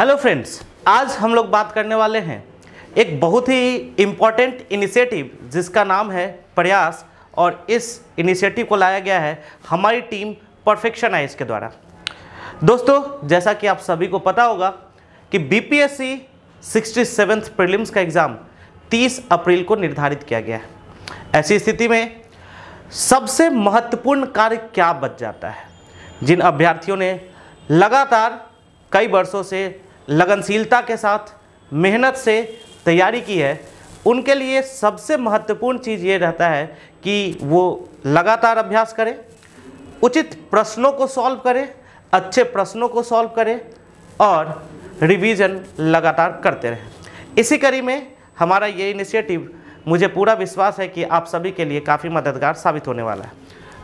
hello friends आज हम लोग बात करने वाले हैं एक बहुत ही इम्पॉर्टेंट इनिशिएटिव जिसका नाम है प्रयास और इस इनिशिएटिव को लाया गया है हमारी टीम परफेक्शन आइज के द्वारा दोस्तों जैसा कि आप सभी को पता होगा कि बीपीएससी 67वें प्रीलिम्स का एग्ज़ाम 30 अप्रैल को निर्धारित किया गया है ऐसी स्थिति में सबसे महत्वपूर्ण कार्य क्या बच जाता है जिन अभ्यर्थियों ने लगातार कई वर्षों से लगनशीलता के साथ मेहनत से तैयारी की है उनके लिए सबसे महत्वपूर्ण चीज़ ये रहता है कि वो लगातार अभ्यास करें उचित प्रश्नों को सॉल्व करें अच्छे प्रश्नों को सॉल्व करें और रिवीजन लगातार करते रहें इसी कड़ी में हमारा ये इनिशिएटिव मुझे पूरा विश्वास है कि आप सभी के लिए काफ़ी मददगार साबित होने वाला है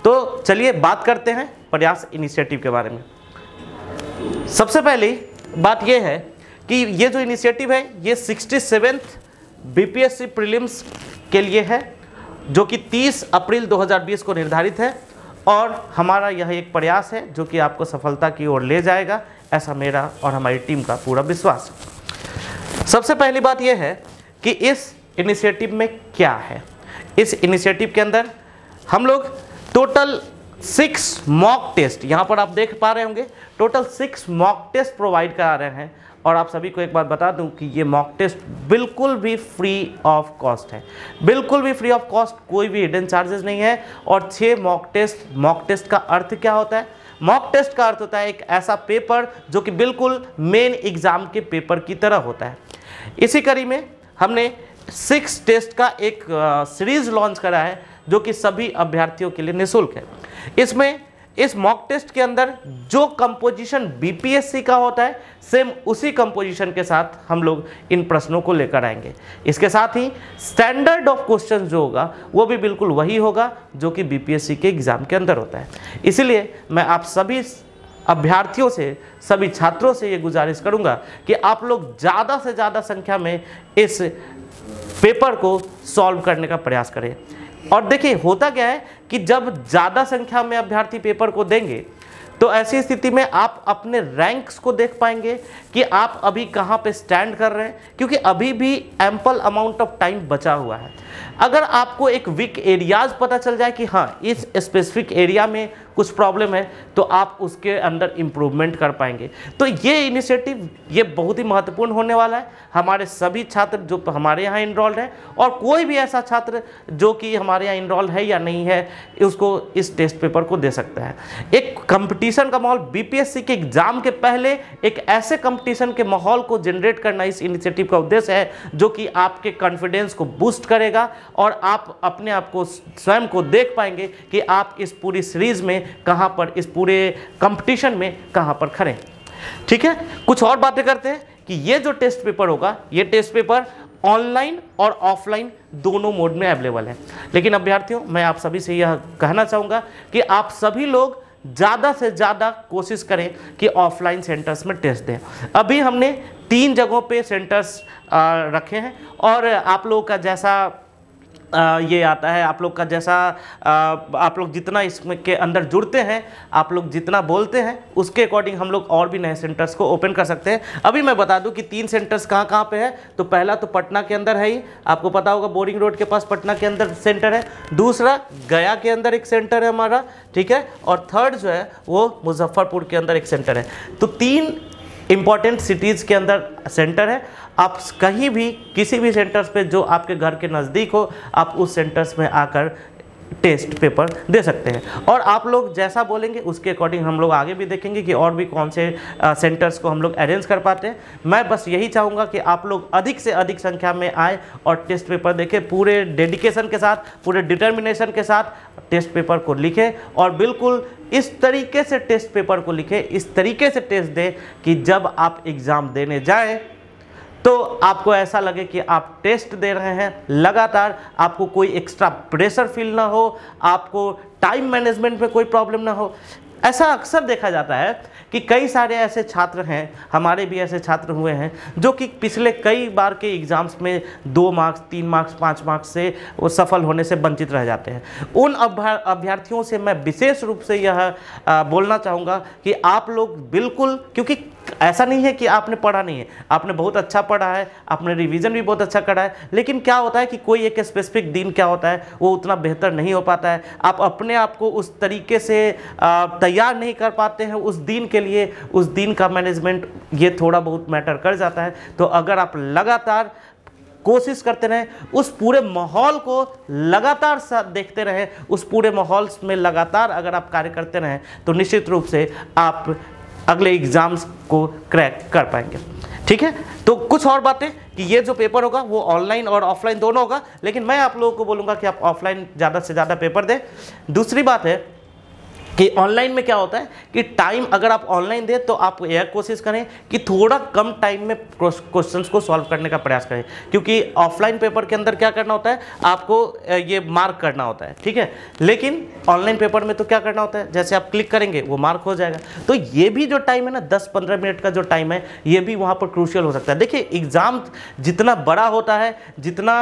तो चलिए बात करते हैं प्रयास इनिशिएटिव के बारे में सबसे पहले बात यह है कि ये जो इनिशिएटिव है ये सिक्सटी सेवेंथ बी के लिए है जो कि 30 अप्रैल 2020 को निर्धारित है और हमारा यह एक प्रयास है जो कि आपको सफलता की ओर ले जाएगा ऐसा मेरा और हमारी टीम का पूरा विश्वास है सबसे पहली बात यह है कि इस इनिशिएटिव में क्या है इस इनिशिएटिव के अंदर हम लोग टोटल सिक्स मॉक टेस्ट यहाँ पर आप देख पा रहे होंगे total six mock test provide करा रहे हैं और आप सभी को एक बात बता दूं कि ये मॉक टेस्ट बिल्कुल भी फ्री ऑफ कॉस्ट है बिल्कुल भी फ्री ऑफ कॉस्ट कोई भी हिडन चार्जेस नहीं है और छः मॉक टेस्ट मॉक टेस्ट का अर्थ क्या होता है मॉक टेस्ट का अर्थ होता है एक ऐसा पेपर जो कि बिल्कुल मेन एग्ज़ाम के पेपर की तरह होता है इसी कड़ी में हमने सिक्स टेस्ट का एक सीरीज़ लॉन्च करा है जो कि सभी अभ्यर्थियों के लिए निःशुल्क है इसमें इस मॉक टेस्ट के अंदर जो कंपोजिशन बीपीएससी का होता है सेम उसी कंपोजिशन के साथ हम लोग इन प्रश्नों को लेकर आएंगे इसके साथ ही स्टैंडर्ड ऑफ क्वेश्चन जो होगा वो भी बिल्कुल वही होगा जो कि बीपीएससी के एग्ज़ाम के अंदर होता है इसीलिए मैं आप सभी अभ्यर्थियों से सभी छात्रों से ये गुजारिश करूंगा कि आप लोग ज़्यादा से ज़्यादा संख्या में इस पेपर को सॉल्व करने का प्रयास करें और देखिए होता क्या है कि जब ज़्यादा संख्या में अभ्यर्थी पेपर को देंगे तो ऐसी स्थिति में आप अपने रैंक्स को देख पाएंगे कि आप अभी कहाँ पे स्टैंड कर रहे हैं क्योंकि अभी भी एम्पल अमाउंट ऑफ टाइम बचा हुआ है अगर आपको एक वीक एरियाज पता चल जाए कि हाँ इस स्पेसिफिक एरिया में कुछ प्रॉब्लम है तो आप उसके अंदर इम्प्रूवमेंट कर पाएंगे तो ये इनिशिएटिव ये बहुत ही महत्वपूर्ण होने वाला है हमारे सभी छात्र जो हमारे यहाँ इनरोल्ड हैं और कोई भी ऐसा छात्र जो कि हमारे यहाँ इनरोल्ड है या नहीं है उसको इस टेस्ट पेपर को दे सकता है एक कंपटीशन का माहौल बीपीएससी के एग्ज़ाम के पहले एक ऐसे कंपटीशन के माहौल को जनरेट करना इस इनिशिएटिव का उद्देश्य है जो कि आपके कॉन्फिडेंस को बूस्ट करेगा और आप अपने आप को स्वयं को देख पाएंगे कि आप इस पूरी सीरीज़ में कहाँ पर इस पूरे कंपटीशन में कहाँ पर खड़े ठीक है कुछ और बातें करते हैं कि ये जो टेस्ट पेपर होगा ये टेस्ट पेपर ऑनलाइन और ऑफलाइन दोनों मोड में अवेलेबल है लेकिन अभ्यर्थियों मैं आप सभी से यह कहना चाहूँगा कि आप सभी लोग ज़्यादा से ज़्यादा कोशिश करें कि ऑफलाइन सेंटर्स में टेस्ट दें अभी हमने तीन जगहों पे सेंटर्स रखे हैं और आप लोगों का जैसा ये आता है आप लोग का जैसा आप लोग जितना इसमें के अंदर जुड़ते हैं आप लोग जितना बोलते हैं उसके अकॉर्डिंग हम लोग और भी नए सेंटर्स को ओपन कर सकते हैं अभी मैं बता दूं कि तीन सेंटर्स कहाँ कहाँ पे है तो पहला तो पटना के अंदर है ही आपको पता होगा बोरिंग रोड के पास पटना के अंदर सेंटर है दूसरा गया के अंदर एक सेंटर है हमारा ठीक है और थर्ड जो है वो मुजफ्फरपुर के अंदर एक सेंटर है तो तीन इम्पॉर्टेंट सिटीज़ के अंदर सेंटर है आप कहीं भी किसी भी सेंटर्स पे जो आपके घर के नज़दीक हो आप उस सेंटर्स में आकर टेस्ट पेपर दे सकते हैं और आप लोग जैसा बोलेंगे उसके अकॉर्डिंग हम लोग आगे भी देखेंगे कि और भी कौन से सेंटर्स को हम लोग अरेंज कर पाते हैं मैं बस यही चाहूँगा कि आप लोग अधिक से अधिक संख्या में आए और टेस्ट पेपर देखें पूरे डेडिकेशन के साथ पूरे डिटर्मिनेशन के साथ टेस्ट पेपर को लिखें और बिल्कुल इस तरीके से टेस्ट पेपर को लिखें इस तरीके से टेस्ट दें कि जब आप एग्ज़ाम देने जाएँ तो आपको ऐसा लगे कि आप टेस्ट दे रहे हैं लगातार आपको कोई एक्स्ट्रा प्रेशर फील ना हो आपको टाइम मैनेजमेंट में कोई प्रॉब्लम ना हो ऐसा अक्सर देखा जाता है कि कई सारे ऐसे छात्र हैं हमारे भी ऐसे छात्र हुए हैं जो कि पिछले कई बार के एग्ज़ाम्स में दो मार्क्स तीन मार्क्स पाँच मार्क्स से वो सफल होने से वंचित रह जाते हैं उन अभ्यर्थियों से मैं विशेष रूप से यह बोलना चाहूँगा कि आप लोग बिल्कुल क्योंकि ऐसा नहीं है कि आपने पढ़ा नहीं है आपने बहुत अच्छा पढ़ा है आपने रिवीजन भी बहुत अच्छा करा है लेकिन क्या होता है कि कोई एक स्पेसिफिक दिन क्या होता है वो उतना बेहतर नहीं हो पाता है आप अपने आप को उस तरीके से तैयार नहीं कर पाते हैं उस दिन के लिए उस दिन का मैनेजमेंट ये थोड़ा बहुत मैटर कर जाता है तो अगर आप लगातार कोशिश करते रहें उस पूरे माहौल को लगातार देखते रहें उस पूरे माहौल में लगातार अगर आप कार्य करते रहें तो निश्चित रूप से आप अगले एग्ज़ाम्स को क्रैक कर पाएंगे ठीक है तो कुछ और बातें कि ये जो पेपर होगा वो ऑनलाइन और ऑफलाइन दोनों होगा लेकिन मैं आप लोगों को बोलूँगा कि आप ऑफलाइन ज़्यादा से ज़्यादा पेपर दें दूसरी बात है कि ऑनलाइन में क्या होता है कि टाइम अगर आप ऑनलाइन दें तो आप यह कोशिश करें कि थोड़ा कम टाइम में क्वेश्चन को सॉल्व करने का प्रयास करें क्योंकि ऑफलाइन पेपर के अंदर क्या करना होता है आपको ये मार्क करना होता है ठीक है लेकिन ऑनलाइन पेपर में तो क्या करना होता है जैसे आप क्लिक करेंगे वो मार्क हो जाएगा तो ये भी जो टाइम है ना दस पंद्रह मिनट का जो टाइम है ये भी वहाँ पर क्रूशियल हो सकता है देखिए एग्ज़ाम जितना बड़ा होता है जितना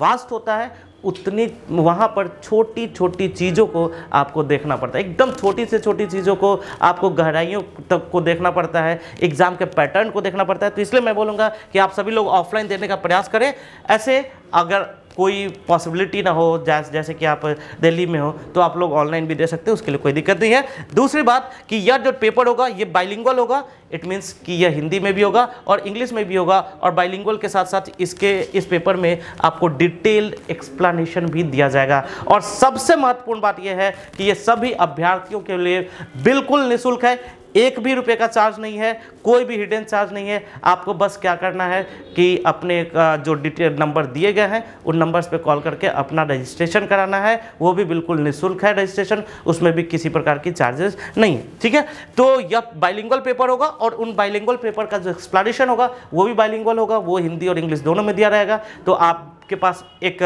वास्ट होता है उतनी वहाँ पर छोटी छोटी चीज़ों को आपको देखना पड़ता है एकदम छोटी से छोटी चीज़ों को आपको गहराइयों तक को देखना पड़ता है एग्ज़ाम के पैटर्न को देखना पड़ता है तो इसलिए मैं बोलूँगा कि आप सभी लोग ऑफलाइन देने का प्रयास करें ऐसे अगर कोई पॉसिबिलिटी ना हो जैसे जैसे कि आप दिल्ली में हो तो आप लोग ऑनलाइन भी दे सकते हैं उसके लिए कोई दिक्कत नहीं है दूसरी बात कि यह जो पेपर होगा ये बाइलिंगल होगा इट मीन्स कि यह हिंदी में भी होगा और इंग्लिश में भी होगा और बाइलिंगल के साथ साथ इसके इस पेपर में आपको डिटेल्ड एक्सप्लानेशन भी दिया जाएगा और सबसे महत्वपूर्ण बात यह है कि ये सभी अभ्यर्थियों के लिए बिल्कुल निःशुल्क है एक भी रुपये का चार्ज नहीं है कोई भी हिडन चार्ज नहीं है आपको बस क्या करना है कि अपने जो डिटेल नंबर दिए गए हैं उन नंबर्स पे कॉल करके अपना रजिस्ट्रेशन कराना है वो भी बिल्कुल निःशुल्क है रजिस्ट्रेशन उसमें भी किसी प्रकार की चार्जेस नहीं है ठीक है तो यह बाइलिंगल पेपर होगा और उन बाइलिंगल पेपर का जो एक्सप्लानेशन होगा वो भी बाइलिंगल होगा वो हिंदी और इंग्लिश दोनों में दिया रहेगा तो आप आपके पास एक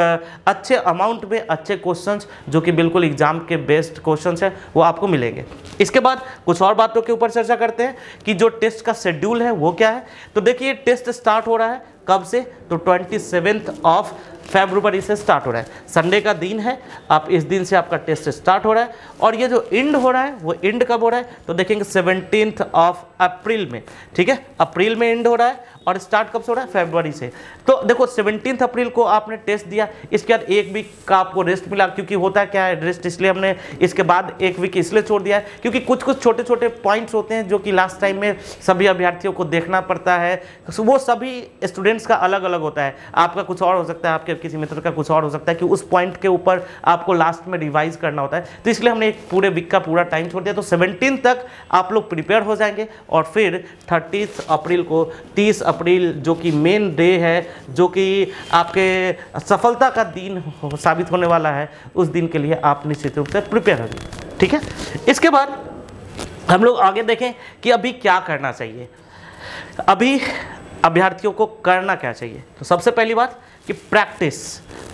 अच्छे अमाउंट में अच्छे क्वेश्चंस जो कि बिल्कुल एग्जाम के बेस्ट क्वेश्चंस हैं वो आपको मिलेंगे इसके बाद कुछ और बातों के ऊपर चर्चा करते हैं कि जो टेस्ट का शेड्यूल है वो क्या है तो देखिए टेस्ट स्टार्ट हो रहा है कब से तो ट्वेंटी ऑफ फेबरवरी से स्टार्ट हो रहा है संडे का दिन है आप इस दिन से आपका टेस्ट स्टार्ट हो रहा है और ये जो इंड हो रहा है वो इंड कब हो रहा है तो देखेंगे सेवनटीन ऑफ अप्रैल में ठीक है अप्रैल में इंड हो रहा है और स्टार्ट कब से हो रहा है फेबररी से तो देखो सेवनटीन अप्रैल को आपने टेस्ट दिया इसके बाद एक वीक का आपको रेस्ट मिला क्योंकि होता है क्या है रेस्ट इसलिए हमने इसके बाद एक वीक इसलिए छोड़ दिया है क्योंकि कुछ कुछ छोटे छोटे पॉइंट्स होते हैं जो कि लास्ट टाइम में सभी अभ्यर्थियों को देखना पड़ता है वो सभी स्टूडेंट्स का अलग अलग होता है आपका कुछ और हो सकता है आपके किसी सिमेट्रिक का कुछ और हो सकता है कि उस पॉइंट के ऊपर आपको लास्ट में रिवाइज करना होता है तो इसलिए हमने एक पूरे वीक का पूरा टाइम छोड़ दिया तो सेवनटीन तक आप लोग प्रिपेयर हो जाएंगे और फिर थर्टी अप्रैल को तीस अप्रैल जो कि मेन डे है जो कि आपके सफलता का दिन साबित होने वाला है उस दिन के लिए आप निश्चित रूप से प्रिपेयर होंगे ठीक है इसके बाद हम लोग आगे देखें कि अभी क्या करना चाहिए अभी अभ्यर्थियों को करना क्या चाहिए तो सबसे पहली बात कि practice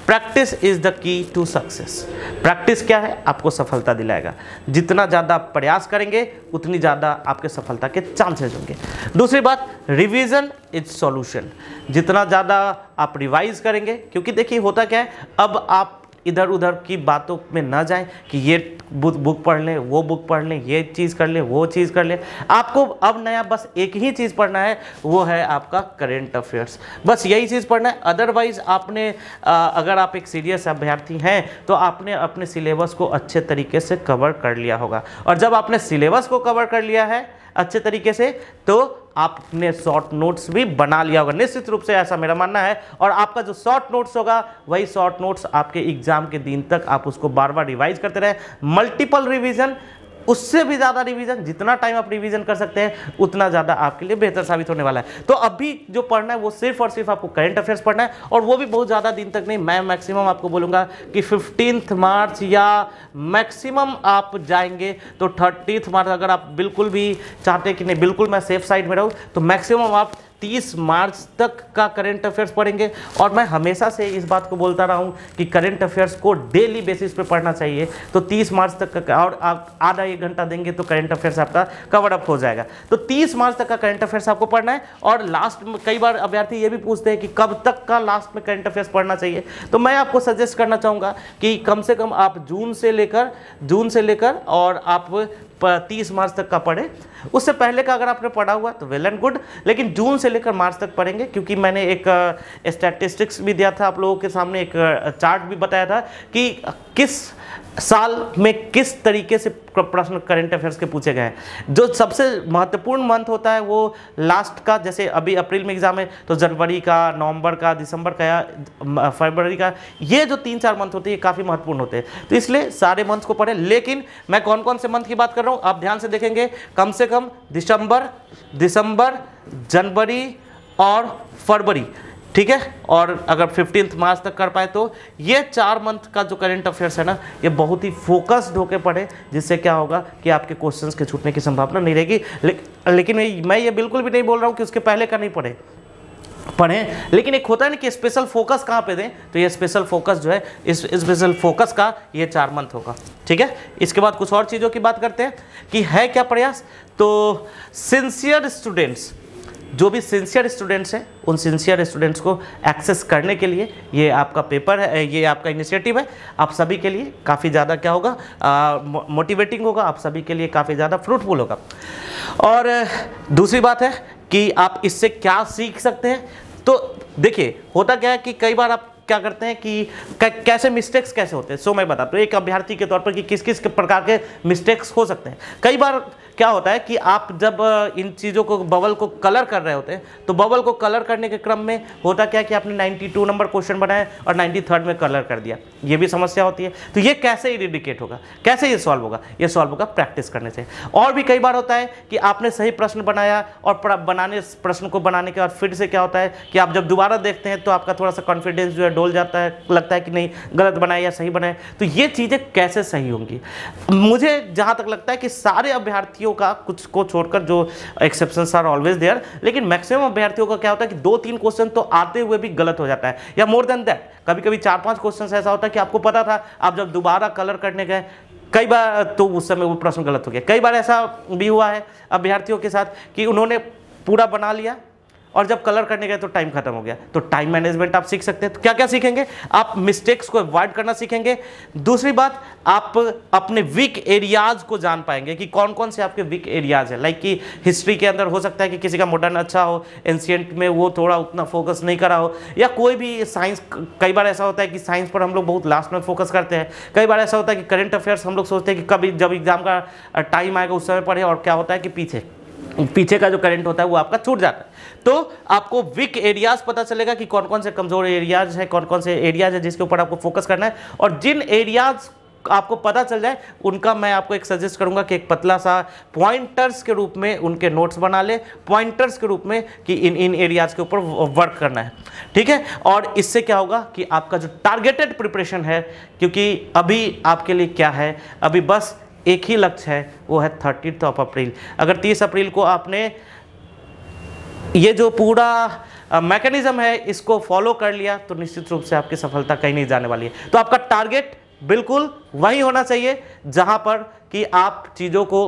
practice is the key to success practice क्या है आपको सफलता दिलाएगा जितना ज़्यादा आप प्रयास करेंगे उतनी ज़्यादा आपके सफलता के चांसेस होंगे दूसरी बात रिवीजन इज सॉल्यूशन जितना ज़्यादा आप रिवाइज करेंगे क्योंकि देखिए होता क्या है अब आप इधर उधर की बातों में ना जाएं कि ये बुक पढ़ लें वो बुक पढ़ लें ये चीज़ कर लें वो चीज़ कर लें आपको अब नया बस एक ही चीज़ पढ़ना है वो है आपका करेंट अफेयर्स बस यही चीज़ पढ़ना है अदरवाइज़ आपने आ, अगर आप एक सीरियस अभ्यर्थी हैं तो आपने अपने सिलेबस को अच्छे तरीके से कवर कर लिया होगा और जब आपने सिलेबस को कवर कर लिया है अच्छे तरीके से तो आपने शॉर्ट नोट्स भी बना लिया होगा निश्चित रूप से ऐसा मेरा मानना है और आपका जो शॉर्ट नोट्स होगा वही शॉर्ट नोट्स आपके एग्जाम के दिन तक आप उसको बार बार रिवाइज करते रहें मल्टीपल रिविजन उससे भी ज़्यादा रिवीजन जितना टाइम आप रिवीजन कर सकते हैं उतना ज़्यादा आपके लिए बेहतर साबित होने वाला है तो अभी जो पढ़ना है वो सिर्फ और सिर्फ आपको करंट अफेयर्स पढ़ना है और वो भी बहुत ज़्यादा दिन तक नहीं मैं मैक्सिमम आपको बोलूँगा कि फिफ्टीन मार्च या मैक्सिमम आप जाएंगे तो थर्टीथ मार्च अगर आप बिल्कुल भी चाहते कि नहीं बिल्कुल मैं सेफ साइड में रहूँ तो मैक्सिमम आप 30 मार्च तक का करंट अफेयर्स पढ़ेंगे और मैं हमेशा से इस बात को बोलता रहा हूँ कि करंट अफेयर्स को डेली बेसिस पे पढ़ना चाहिए तो 30 मार्च तक का और आप आधा एक घंटा देंगे तो करंट अफेयर्स आपका कवर अप हो जाएगा तो 30 मार्च तक का करंट अफेयर्स आपको पढ़ना है और लास्ट में कई बार अभ्यर्थी ये भी पूछते हैं कि कब तक का लास्ट में करंट अफेयर्स पढ़ना चाहिए तो मैं आपको सजेस्ट करना चाहूँगा कि कम से कम आप जून से लेकर जून से लेकर और आप तीस मार्च तक का पढ़े उससे पहले का अगर आपने पढ़ा हुआ तो वेल एंड गुड लेकिन जून से लेकर मार्च तक पढ़ेंगे क्योंकि मैंने एक स्टैटिस्टिक्स भी दिया था आप लोगों के सामने एक चार्ट भी बताया था कि किस साल में किस तरीके से प्रश्न करंट अफेयर्स के पूछे गए हैं जो सबसे महत्वपूर्ण मंथ होता है वो लास्ट का जैसे अभी अप्रैल में एग्जाम है तो जनवरी का नवंबर का दिसंबर का या फरवरी का ये जो तीन चार मंथ होते हैं ये काफ़ी महत्वपूर्ण होते हैं तो इसलिए सारे मंथ को पढ़ें लेकिन मैं कौन कौन से मंथ की बात कर रहा हूँ आप ध्यान से देखेंगे कम से कम दिसंबर दिसंबर जनवरी और फरवरी ठीक है और अगर फिफ्टींथ मार्च तक कर पाए तो ये चार मंथ का जो करेंट अफेयर्स है ना ये बहुत ही फोकस्ड होकर पढ़े जिससे क्या होगा कि आपके क्वेश्चंस के छूटने की संभावना नहीं रहेगी ले, लेकिन मैं ये बिल्कुल भी नहीं बोल रहा हूँ कि उसके पहले का नहीं पढ़े पढ़ें लेकिन एक होता है ना कि स्पेशल फोकस कहाँ पे दें तो ये स्पेशल फोकस जो है इस स्पेशल फोकस का ये चार मंथ होगा ठीक है इसके बाद कुछ और चीज़ों की बात करते हैं कि है क्या प्रयास तो सिंसियर स्टूडेंट्स जो भी सिंसियर स्टूडेंट्स हैं उन सिंसियर स्टूडेंट्स को एक्सेस करने के लिए ये आपका पेपर है ये आपका इनिशिएटिव है आप सभी के लिए काफ़ी ज़्यादा क्या होगा मोटिवेटिंग होगा आप सभी के लिए काफ़ी ज़्यादा फ्रूटफुल होगा और दूसरी बात है कि आप इससे क्या सीख सकते हैं तो देखिए होता क्या है कि कई बार आप क्या करते हैं कि कैसे मिस्टेक्स कैसे होते हैं सो मैं बताता हूँ एक अभ्यर्थी के तौर पर कि किस किस प्रकार के मिस्टेक्स हो सकते हैं कई बार क्या होता है कि आप जब इन चीज़ों को बबल को कलर कर रहे होते हैं तो बबल को कलर करने के क्रम में होता क्या कि आपने 92 नंबर क्वेश्चन बनाया और 93 में कलर कर दिया ये भी समस्या होती है तो ये कैसे इरिडिकेट होगा कैसे ये सॉल्व होगा ये सॉल्व होगा प्रैक्टिस करने से और भी कई बार होता है कि आपने सही प्रश्न बनाया और बनाने प्रश्न को बनाने के बाद फिर से क्या होता है कि आप जब दोबारा देखते हैं तो आपका थोड़ा सा कॉन्फिडेंस जो है डोल जाता है लगता है कि नहीं गलत बनाए या सही बनाए तो ये चीज़ें कैसे सही होंगी मुझे जहाँ तक लगता है कि सारे अभ्यर्थियों का कुछ को छोड़कर जो एक्सेप्शन आर ऑलवेज देयर लेकिन मैक्सिमम अभ्यर्थियों का क्या होता है कि दो तीन क्वेश्चन तो आते हुए भी गलत हो जाता है या मोर देन दैट कभी कभी चार पांच क्वेश्चन ऐसा होता है कि आपको पता था आप जब दोबारा कलर करने गए कई बार तो उस समय वो प्रश्न गलत हो गया कई बार ऐसा भी हुआ है अभ्यर्थियों के साथ कि उन्होंने पूरा बना लिया और जब कलर करने गए तो टाइम खत्म हो गया तो टाइम मैनेजमेंट आप सीख सकते हैं तो क्या क्या सीखेंगे आप मिस्टेक्स को अवॉइड करना सीखेंगे दूसरी बात आप अपने वीक एरियाज को जान पाएंगे कि कौन कौन से आपके वीक एरियाज है लाइक कि हिस्ट्री के अंदर हो सकता है कि किसी का मॉडर्न अच्छा हो एंशियंट में वो थोड़ा उतना फोकस नहीं करा हो या कोई भी साइंस कई बार ऐसा होता है कि साइंस पर हम लोग बहुत लास्ट में फोकस करते हैं कई बार ऐसा होता है कि करंट अफेयर्स हम लोग सोचते हैं कि कभी जब एग्जाम का टाइम आएगा उस समय पढ़े और क्या होता है कि पीछे पीछे का जो करंट होता है वो आपका छूट जाता है तो आपको वीक एरियाज पता चलेगा कि कौन कौन से कमजोर एरियाज हैं कौन कौन से एरियाज हैं जिसके ऊपर आपको फोकस करना है और जिन एरियाज आपको पता चल जाए उनका मैं आपको एक सजेस्ट करूंगा कि एक पतला सा पॉइंटर्स के रूप में उनके नोट्स बना ले पॉइंटर्स के रूप में कि इन इन एरियाज के ऊपर वर्क करना है ठीक है और इससे क्या होगा कि आपका जो टारगेटेड प्रिपरेशन है क्योंकि अभी आपके लिए क्या है अभी बस एक ही लक्ष्य है वो है थर्टीथ ऑफ अप्रैल अगर तीस अप्रैल को आपने ये जो पूरा मैकेनिज्म है इसको फॉलो कर लिया तो निश्चित रूप से आपकी सफलता कहीं नहीं जाने वाली है तो आपका टारगेट बिल्कुल वही होना चाहिए जहां पर कि आप चीज़ों को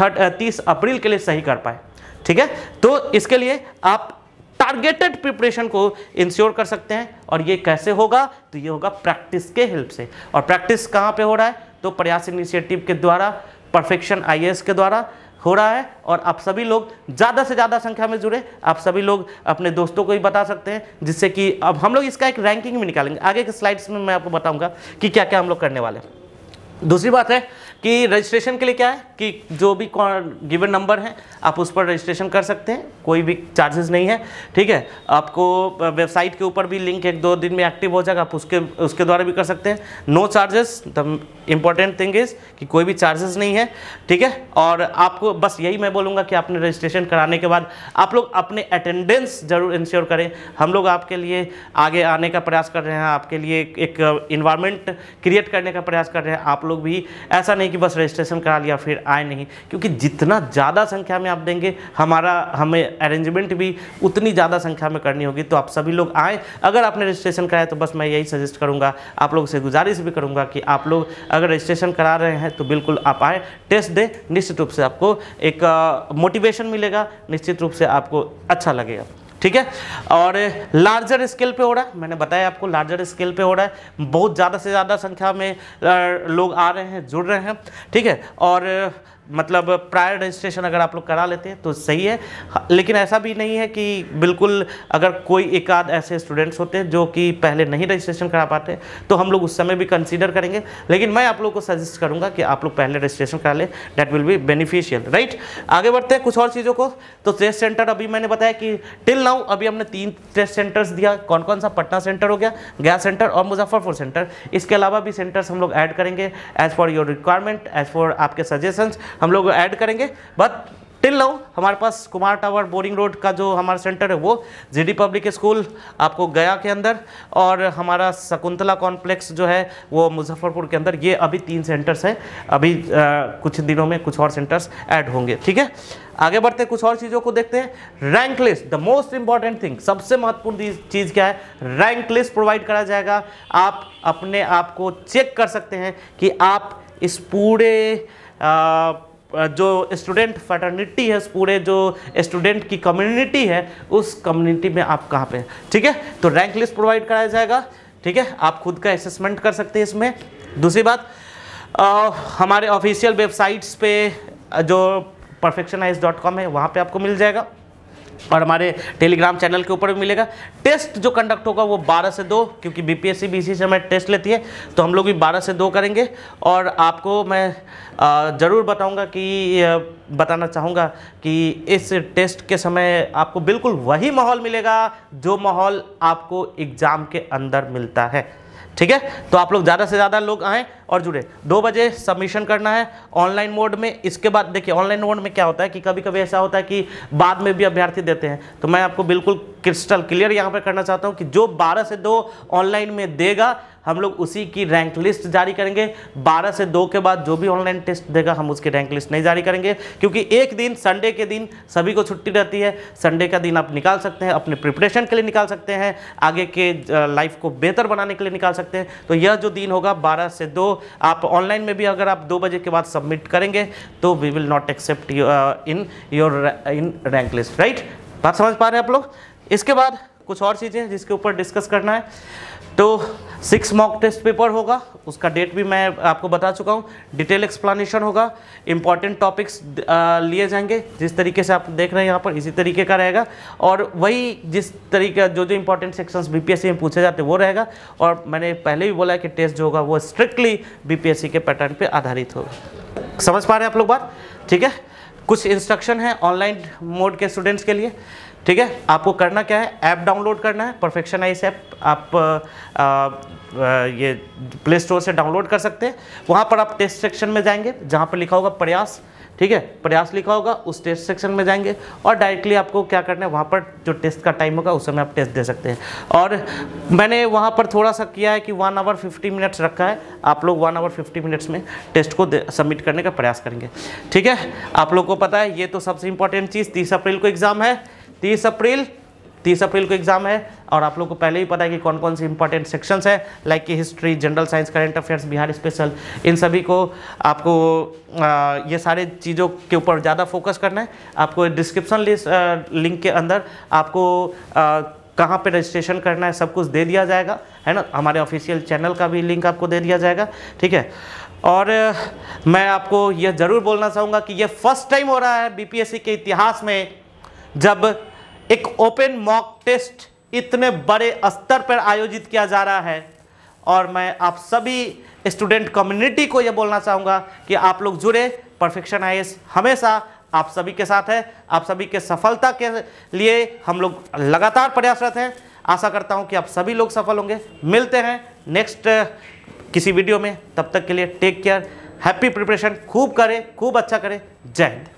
थर्ड तीस अप्रैल के लिए सही कर पाए ठीक है तो इसके लिए आप टारगेटेड प्रिपरेशन को इंश्योर कर सकते हैं और ये कैसे होगा तो ये होगा प्रैक्टिस के हेल्प से और प्रैक्टिस कहाँ पे हो रहा है तो प्रयास इनिशिएटिव के द्वारा परफेक्शन आईएएस के द्वारा हो रहा है और आप सभी लोग ज़्यादा से ज़्यादा संख्या में जुड़े आप सभी लोग अपने दोस्तों को भी बता सकते हैं जिससे कि अब हम लोग इसका एक रैंकिंग भी निकालेंगे आगे के स्लाइड्स में मैं आपको बताऊँगा कि क्या क्या हम लोग करने वाले हैं दूसरी बात है कि रजिस्ट्रेशन के लिए क्या है कि जो भी गिवन नंबर है आप उस पर रजिस्ट्रेशन कर सकते हैं कोई भी चार्जेस नहीं है ठीक है आपको वेबसाइट के ऊपर भी लिंक एक दो दिन में एक्टिव हो जाएगा आप उसके उसके द्वारा भी कर सकते हैं no charges the important thing is कि कोई भी चार्जेस नहीं है ठीक है और आपको बस यही मैं बोलूँगा कि आपने रजिस्ट्रेशन कराने के बाद आप लोग अपने अटेंडेंस जरूर इंश्योर करें हम लोग आपके लिए आगे आने का प्रयास कर रहे हैं आपके लिए एक इन्वायरमेंट क्रिएट करने का प्रयास कर रहे हैं आप लोग भी ऐसा नहीं कि बस रजिस्ट्रेशन करा लिया फिर आए नहीं क्योंकि जितना ज़्यादा संख्या में आप देंगे हमारा हमें अरेंजमेंट भी उतनी ज़्यादा संख्या में करनी होगी तो आप सभी लोग आएँ अगर आपने रजिस्ट्रेशन कराया तो बस मैं यही सजेस्ट करूँगा आप लोग से गुजारिश भी करूँगा कि आप लोग अगर रजिस्ट्रेशन करा रहे हैं तो बिल्कुल आप आएँ टेस्ट दें निश्चित रूप से आपको एक मोटिवेशन मिलेगा निश्चित रूप से आपको अच्छा लगेगा ठीक है और लार्जर स्केल पे हो रहा है मैंने बताया आपको लार्जर स्केल पे हो रहा है बहुत ज़्यादा से ज़्यादा संख्या में लोग आ रहे हैं जुड़ रहे हैं ठीक है और मतलब प्रायर रजिस्ट्रेशन अगर आप लोग करा लेते हैं तो सही है हाँ, लेकिन ऐसा भी नहीं है कि बिल्कुल अगर कोई एक आध ऐसे स्टूडेंट्स होते हैं जो कि पहले नहीं रजिस्ट्रेशन करा पाते तो हम लोग उस समय भी कंसीडर करेंगे लेकिन मैं आप लोग को सजेस्ट करूँगा कि आप लोग पहले रजिस्ट्रेशन करा लें that will be beneficial right आगे बढ़ते हैं कुछ और चीज़ों को तो टेस्ट सेंटर अभी मैंने बताया कि टिल नाउ अभी हमने तीन टेस्ट सेंटर्स दिया कौन कौन सा पटना सेंटर हो गया गया सेंटर और मुजफ्फरपुर सेंटर इसके अलावा भी सेंटर्स हम लोग ऐड करेंगे as per your requirement as per आपके सजेशंस हम लोग ऐड करेंगे बट टिल नाउ हमारे पास कुमार टावर बोरिंग रोड का जो हमारा सेंटर है वो जी पब्लिक स्कूल आपको गया के अंदर और हमारा शकुंतला कॉम्प्लेक्स जो है वो मुजफ्फरपुर के अंदर ये अभी तीन सेंटर्स हैं अभी आ, कुछ दिनों में कुछ और सेंटर्स ऐड होंगे ठीक है आगे बढ़ते हैं कुछ और चीज़ों को देखते हैं rank list the most important thing सबसे महत्वपूर्ण चीज़ क्या है रैंक लिस्ट प्रोवाइड करा जाएगा आप अपने आप को चेक कर सकते हैं कि आप इस पूरे जो स्टूडेंट फटर्निटी है पूरे जो स्टूडेंट की कम्युनिटी है उस कम्युनिटी में आप कहाँ पे ठीक है तो रैंक लिस्ट प्रोवाइड कराया जाएगा ठीक है आप खुद का असेसमेंट कर सकते हैं इसमें दूसरी बात आ, हमारे ऑफिशियल वेबसाइट्स पे जो परफेक्शनाइज डॉट कॉम है वहाँ पर आपको मिल जाएगा और हमारे टेलीग्राम चैनल के ऊपर भी मिलेगा टेस्ट जो कंडक्ट होगा वो 12 से 2 क्योंकि बीपीएससी भी से समय टेस्ट लेती है तो हम लोग भी 12 से 2 करेंगे और आपको मैं ज़रूर बताऊंगा कि बताना चाहूँगा कि इस टेस्ट के समय आपको बिल्कुल वही माहौल मिलेगा जो माहौल आपको एग्ज़ाम के अंदर मिलता है ठीक है तो आप लोग ज़्यादा से ज़्यादा लोग आएँ और जुड़े दो बजे सबमिशन करना है ऑनलाइन मोड में इसके बाद देखिए ऑनलाइन मोड में क्या होता है कि कभी कभी ऐसा होता है कि बाद में भी अभ्यर्थी देते हैं तो मैं आपको बिल्कुल क्रिस्टल क्लियर यहाँ पर करना चाहता हूँ कि जो बारह से दो ऑनलाइन में देगा हम लोग उसी की रैंक लिस्ट जारी करेंगे 12 से 2 के बाद जो भी ऑनलाइन टेस्ट देगा हम उसकी रैंक लिस्ट नहीं जारी करेंगे क्योंकि एक दिन संडे के दिन सभी को छुट्टी रहती है संडे का दिन आप निकाल सकते हैं अपने प्रिपरेशन के लिए निकाल सकते हैं आगे के लाइफ को बेहतर बनाने के लिए निकाल सकते हैं तो यह जो दिन होगा बारह से दो आप ऑनलाइन में भी अगर आप दो बजे के बाद सबमिट करेंगे तो we will not accept in your in rank list right बात समझ पा रहे हैं आप लोग इसके बाद कुछ और चीज़ें जिसके ऊपर डिस्कस करना है तो सिक्स मॉक टेस्ट पेपर होगा उसका डेट भी मैं आपको बता चुका हूँ डिटेल एक्सप्लानेशन होगा इंपॉर्टेंट टॉपिक्स लिए जाएंगे जिस तरीके से आप देख रहे हैं यहाँ पर इसी तरीके का रहेगा और वही जिस तरीके जो जो इंपॉर्टेंट सेक्शंस बीपीएससी में पूछे जाते हैं वो रहेगा और मैंने पहले भी बोला कि टेस्ट जो होगा वो स्ट्रिक्टली सी के पैटर्न पर आधारित होगा समझ पा रहे हैं आप लोग बात ठीक है कुछ इंस्ट्रक्शन है ऑनलाइन मोड के स्टूडेंट्स के लिए ठीक है आपको करना क्या है ऐप डाउनलोड करना है परफेक्शन आइस ऐप आप आ, आ, ये प्ले स्टोर से डाउनलोड कर सकते हैं वहाँ पर आप टेस्ट सेक्शन में जाएंगे जहाँ पर लिखा होगा प्रयास ठीक है प्रयास लिखा होगा उस टेस्ट सेक्शन में जाएंगे और डायरेक्टली आपको क्या करना है वहाँ पर जो टेस्ट का टाइम होगा उस समय आप टेस्ट दे सकते हैं और मैंने वहाँ पर थोड़ा सा किया है कि वन आवर फिफ्टी मिनट्स रखा है आप लोग वन आवर फिफ्टी मिनट्स में टेस्ट को सबमिट करने का प्रयास करेंगे ठीक है आप लोग को पता है ये तो सबसे इंपॉर्टेंट चीज़ तीस अप्रैल को एग्ज़ाम है तीस अप्रैल तीस अप्रैल को एग्जाम है और आप लोग को पहले ही पता है कि कौन कौन से इंपॉर्टेंट सेक्शंस हैं लाइक कि history general science current affairs Bihar special इन सभी को आपको आ, ये सारे चीज़ों के ऊपर ज़्यादा फोकस करना है आपको डिस्क्रिप्शन लिंक के अंदर आपको आ, कहाँ पे रजिस्ट्रेशन करना है सब कुछ दे दिया जाएगा है ना हमारे ऑफिशियल चैनल का भी लिंक आपको दे दिया जाएगा ठीक है और मैं आपको यह ज़रूर बोलना चाहूँगा कि यह फर्स्ट टाइम हो रहा है बी के इतिहास में जब एक ओपन मॉक टेस्ट इतने बड़े स्तर पर आयोजित किया जा रहा है और मैं आप सभी स्टूडेंट कम्युनिटी को यह बोलना चाहूँगा कि आप लोग जुड़े परफेक्शन आई हमेशा आप सभी के साथ है आप सभी के सफलता के लिए हम लोग लगातार प्रयासरत हैं आशा करता हूँ कि आप सभी लोग सफल होंगे मिलते हैं नेक्स्ट किसी वीडियो में तब तक के लिए टेक केयर हैप्पी प्रिपरेशन खूब करें खूब अच्छा करें जय हिंद